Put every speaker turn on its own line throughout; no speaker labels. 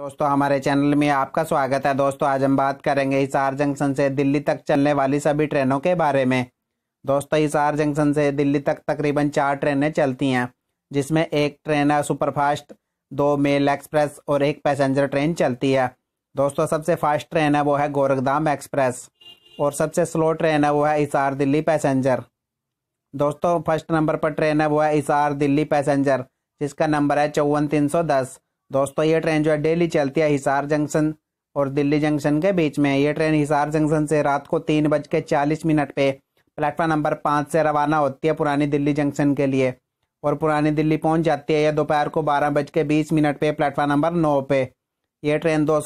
दोस्तों हमारे चैनल में आपका स्वागत है दोस्तों आज हम बात करेंगे हिसार जंक्शन से दिल्ली तक चलने वाली सभी ट्रेनों के बारे में दोस्तों हिसार जंक्शन से दिल्ली तक तकरीबन चार ट्रेनें चलती हैं जिसमें एक ट्रेन है सुपरफास्ट दो मेल एक्सप्रेस और एक पैसेंजर ट्रेन चलती है दोस्तों सबसे फास्ट ट्रेन है वो है गोरखधाम एक्सप्रेस और सबसे स्लो ट्रेन है वो है हिसार दिल्ली पैसेंजर दोस्तों फर्स्ट नंबर पर ट्रेन है वो है हिसार दिल्ली पैसेंजर जिसका नंबर है चौवन तीन सौ दस दोस्तों ये ट्रेन जो है डेली चलती है हिसार जंक्शन और दिल्ली जंक्शन के बीच में ये ट्रेन हिसार जंक्शन से रात को तीन बज के चालीस मिनट पे प्लेटफॉर्म नंबर पाँच से रवाना होती है पुरानी दिल्ली जंक्शन के लिए और पुरानी दिल्ली पहुंच जाती है यह दोपहर को बारह बज के बीस मिनट पे प्लेटफॉर्म नंबर नौ पे ये ट्रेन दो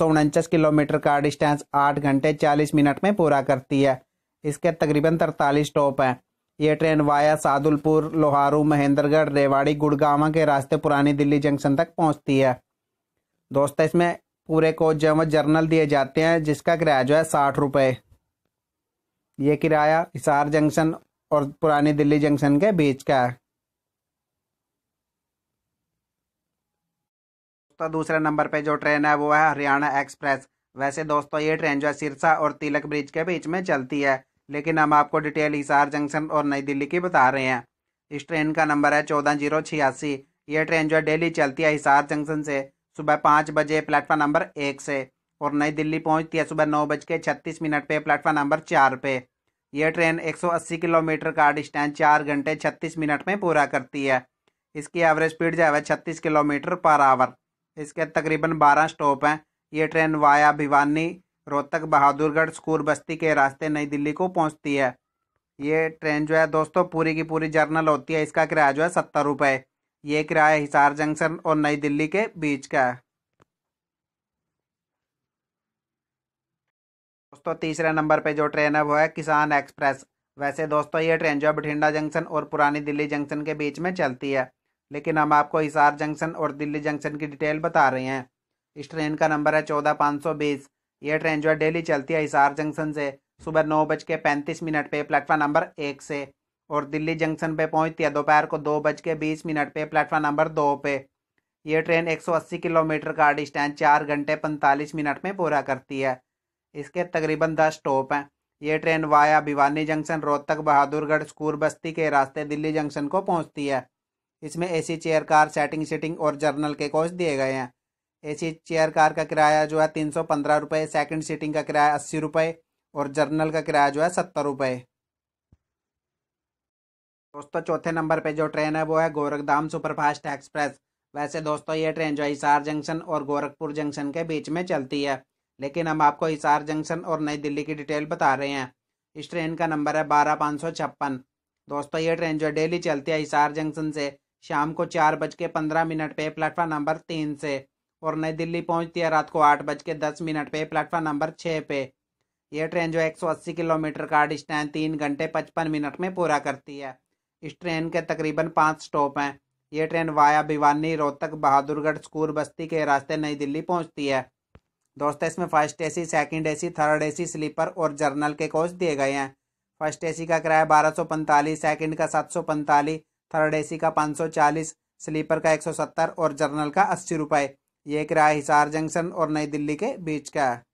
किलोमीटर का डिस्टेंस आठ घंटे चालीस मिनट में पूरा करती है इसके तकरीबन तरतालीस स्टॉप हैं यह ट्रेन वाया सादुलपुर लोहारू महेंद्रगढ़ रेवाड़ी गुड़गावा के रास्ते पुरानी दिल्ली जंक्शन तक पहुँचती है दोस्तों इसमें पूरे कोच जो है जर्नल दिए जाते हैं जिसका किराया जो है साठ रुपये ये किराया हिसार जंक्शन और पुरानी दिल्ली जंक्शन के बीच का है तो दूसरे नंबर पे जो ट्रेन है वो है हरियाणा एक्सप्रेस वैसे दोस्तों ये ट्रेन जो है सिरसा और तिलक ब्रिज के बीच में चलती है लेकिन हम आपको डिटेल हिसार जंक्शन और नई दिल्ली की बता रहे हैं इस ट्रेन का नंबर है चौदह जीरो छियासी ये ट्रेन जो है डेली चलती है हिसार जंक्शन से सुबह पाँच बजे प्लेटफार्म नंबर एक से और नई दिल्ली पहुंचती है सुबह नौ बज के छत्तीस मिनट पे प्लेटफार्म नंबर चार पे यह ट्रेन 180 किलोमीटर का डिस्टेंस चार घंटे छत्तीस मिनट में पूरा करती है इसकी एवरेज स्पीड जो है छत्तीस किलोमीटर पर आवर इसके तकरीबन बारह स्टॉप हैं ये ट्रेन वाया भिवानी रोहतक बहादुरगढ़ स्कूर बस्ती के रास्ते नई दिल्ली को पहुँचती है ये ट्रेन जो है दोस्तों पूरी की पूरी जर्नल होती है इसका किराया जो है सत्तर रुपये ये किराया हिसार जंक्शन और नई दिल्ली के बीच का है दोस्तों तीसरे नंबर पे जो ट्रेन है वो है किसान एक्सप्रेस वैसे दोस्तों ये ट्रेन जो है बठिंडा जंक्शन और पुरानी दिल्ली जंक्शन के बीच में चलती है लेकिन हम आपको हिसार जंक्शन और दिल्ली जंक्शन की डिटेल बता रहे हैं इस ट्रेन का नंबर है चौदह पाँच सौ बीस ये ट्रेन जो है डेली चलती है हिसार जंक्शन से सुबह नौ बज के पैंतीस मिनट पे प्लेटफॉर्म नंबर एक से और दिल्ली जंक्शन पे पहुंचती है दोपहर को दो बज के बीस मिनट पे प्लेटफॉर्म नंबर दो पे ये ट्रेन 180 किलोमीटर का डिस्टेंस चार घंटे पैंतालीस मिनट में पूरा करती है इसके तकरीबन दस स्टॉप हैं ये train via Bhiwani junction Rohtak Bahadurgarh Shakur Basti के रास्ते दिल्ली जंक्शन को पहुंचती है इसमें AC chair car setting seating और जर्नल के कोच दिए गए हैं एसी चेयर कार का किराया जो है तीन सौ पंद्रह रुपये सेकेंड सीटिंग का किराया अस्सी रुपये और जर्नल का किराया जो है सत्तर रुपये दोस्तों चौथे नंबर पे जो ट्रेन है वो है गोरखधाम सुपरफास्ट एक्सप्रेस वैसे दोस्तों ये ट्रेन जो हिसार जंक्शन और गोरखपुर जंक्शन के बीच में चलती है लेकिन हम आपको हिसार जंक्शन और नई दिल्ली की डिटेल बता रहे हैं इस ट्रेन का नंबर है बारह पाँच सौ छप्पन दोस्तों ये ट्रेन जो डेली चलती है हिसार जंक्शन से शाम को चार बज के पंद्रह मिनट पे प्लेटफॉर्म नंबर तीन से और नई दिल्ली पहुंचती है रात को आठ बज के दस मिनट पे प्लेटफॉर्म नंबर छः पे यह ट्रेन जो 180 किलोमीटर का डिस्टेंस तीन घंटे पचपन मिनट में पूरा करती है इस ट्रेन के तकरीबन पाँच स्टॉप हैं ये ट्रेन वाया भिवानी रोहतक बहादुरगढ़ स्कूर बस्ती के रास्ते नई दिल्ली पहुंचती है दोस्तों इसमें first AC second AC third AC sleeper और जर्नल के कोच दिए गए हैं फर्स्ट एसी का किराया बारह सौ पैंतालीस सेकेंड का सात सौ पैंतालीस थर्ड एसी का पाँच सौ चालीस स्लीपर का एक सौ सत्तर और जर्नल का अस्सी रुपये ये किराया हिसार जंक्शन और नई दिल्ली के बीच का है